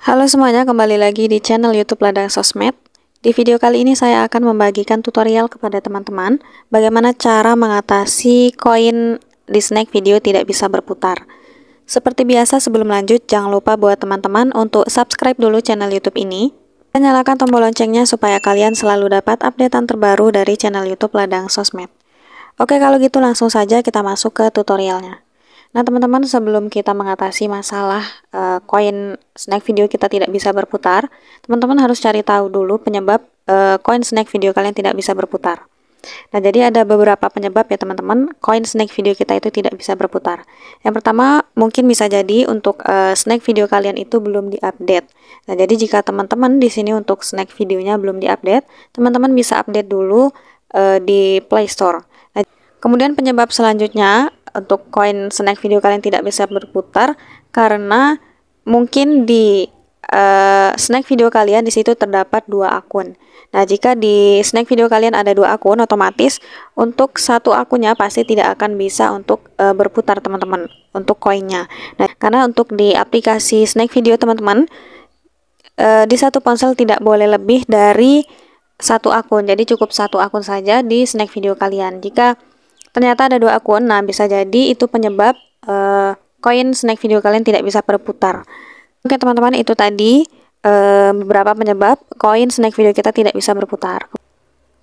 Halo semuanya, kembali lagi di channel YouTube Ladang Sosmed. Di video kali ini saya akan membagikan tutorial kepada teman-teman bagaimana cara mengatasi koin di snack video tidak bisa berputar. Seperti biasa sebelum lanjut, jangan lupa buat teman-teman untuk subscribe dulu channel YouTube ini dan nyalakan tombol loncengnya supaya kalian selalu dapat updatean terbaru dari channel YouTube Ladang Sosmed. Oke, kalau gitu langsung saja kita masuk ke tutorialnya. Nah, teman-teman, sebelum kita mengatasi masalah eh, koin uh, snack video kita tidak bisa berputar, teman-teman harus cari tahu dulu penyebab eh, koin uh, snack video kalian tidak bisa berputar. Nah, jadi ada beberapa penyebab ya teman-teman koin snack video kita itu tidak bisa berputar. Yang pertama, mungkin bisa jadi untuk uh, snack video kalian itu belum diupdate. Nah, jadi jika teman-teman di sini untuk snack videonya belum diupdate, teman-teman bisa update dulu uh, di Play Store. Nah, kemudian penyebab selanjutnya untuk koin snack video kalian tidak bisa berputar karena mungkin di uh, snack video kalian di situ terdapat dua akun. Nah, jika di snack video kalian ada dua akun, otomatis untuk satu akunnya pasti tidak akan bisa untuk uh, berputar teman-teman untuk koinnya. Nah, karena untuk di aplikasi snack video teman-teman uh, di satu ponsel tidak boleh lebih dari satu akun. Jadi cukup satu akun saja di snack video kalian. Jika ternyata ada dua akun nah bisa jadi itu penyebab uh, koin snack video kalian tidak bisa berputar oke teman-teman itu tadi uh, beberapa penyebab koin snack video kita tidak bisa berputar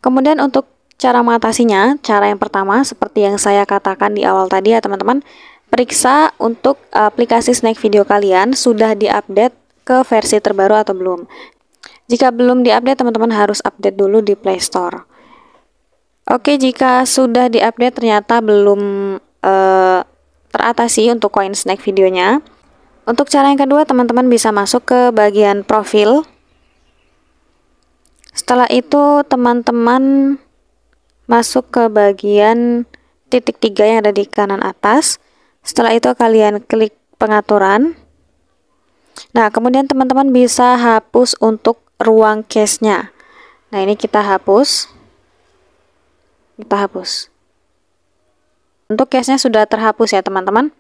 kemudian untuk cara mengatasinya cara yang pertama seperti yang saya katakan di awal tadi ya teman-teman periksa untuk aplikasi snack video kalian sudah diupdate ke versi terbaru atau belum jika belum diupdate teman-teman harus update dulu di Play Store Oke, jika sudah diupdate ternyata belum uh, teratasi untuk koin snack videonya. Untuk cara yang kedua, teman-teman bisa masuk ke bagian profil. Setelah itu, teman-teman masuk ke bagian titik tiga yang ada di kanan atas. Setelah itu, kalian klik pengaturan. Nah, kemudian teman-teman bisa hapus untuk ruang case-nya. Nah, ini kita hapus kita hapus untuk case-nya sudah terhapus ya teman-teman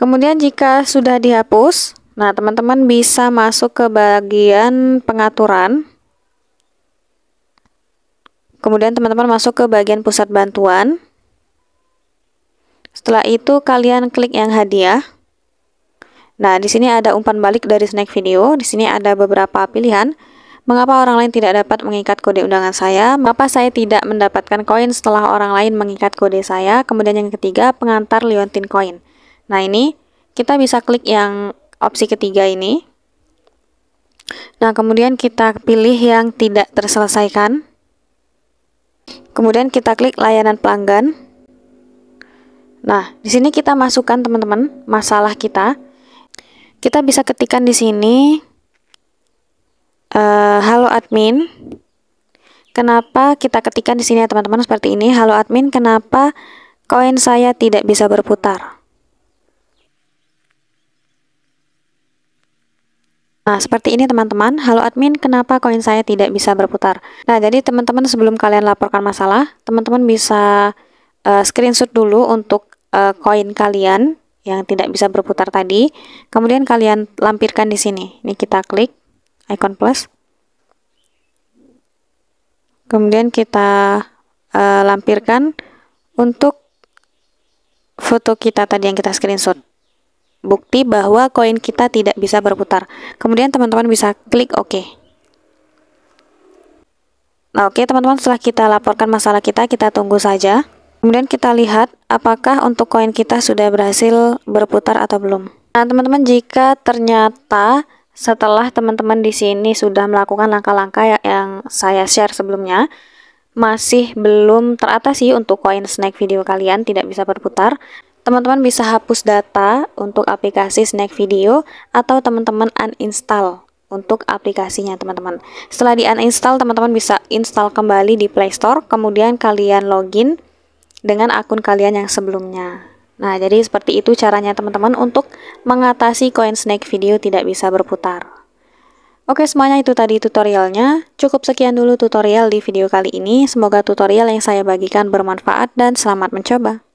kemudian jika sudah dihapus nah teman-teman bisa masuk ke bagian pengaturan kemudian teman-teman masuk ke bagian pusat bantuan setelah itu kalian klik yang hadiah Nah, di sini ada umpan balik dari snack video. Di sini ada beberapa pilihan. Mengapa orang lain tidak dapat mengikat kode undangan saya? Mengapa saya tidak mendapatkan koin setelah orang lain mengikat kode saya? Kemudian yang ketiga, pengantar liontin koin. Nah ini, kita bisa klik yang opsi ketiga ini. Nah kemudian kita pilih yang tidak terselesaikan. Kemudian kita klik layanan pelanggan. Nah, di sini kita masukkan teman-teman masalah kita. Kita bisa ketikkan di sini uh, halo admin. Kenapa kita ketikkan di sini ya teman-teman seperti ini? Halo admin, kenapa koin saya tidak bisa berputar? Nah, seperti ini teman-teman. Halo admin, kenapa koin saya tidak bisa berputar? Nah, jadi teman-teman sebelum kalian laporkan masalah, teman-teman bisa uh, screenshot dulu untuk eh, koin uh, kalian yang tidak bisa berputar tadi. Kemudian kalian lampirkan di sini. Ini kita klik icon plus kemudian kita uh, lampirkan untuk foto kita tadi yang kita screenshot bukti bahwa koin kita tidak bisa berputar. Kemudian teman-teman bisa klik OK. Nah, oke okay, teman-teman, setelah kita laporkan masalah kita, kita tunggu saja. Kemudian kita lihat apakah untuk koin kita sudah berhasil berputar atau belum. Nah, teman-teman, jika ternyata setelah teman-teman di sini sudah melakukan langkah-langkah ya, yang saya share sebelumnya, masih belum teratasi untuk koin snack video kalian tidak bisa berputar, teman-teman bisa hapus data untuk aplikasi snack video atau teman-teman uninstall untuk aplikasinya teman-teman. Setelah di uninstall, teman-teman bisa install kembali di Play Store, kemudian kalian login dengan akun kalian yang sebelumnya. Nah, jadi seperti itu caranya teman-teman untuk mengatasi koin snake video tidak bisa berputar. Oke semuanya itu tadi tutorialnya. Cukup sekian dulu tutorial di video kali ini. Semoga tutorial yang saya bagikan bermanfaat dan selamat mencoba.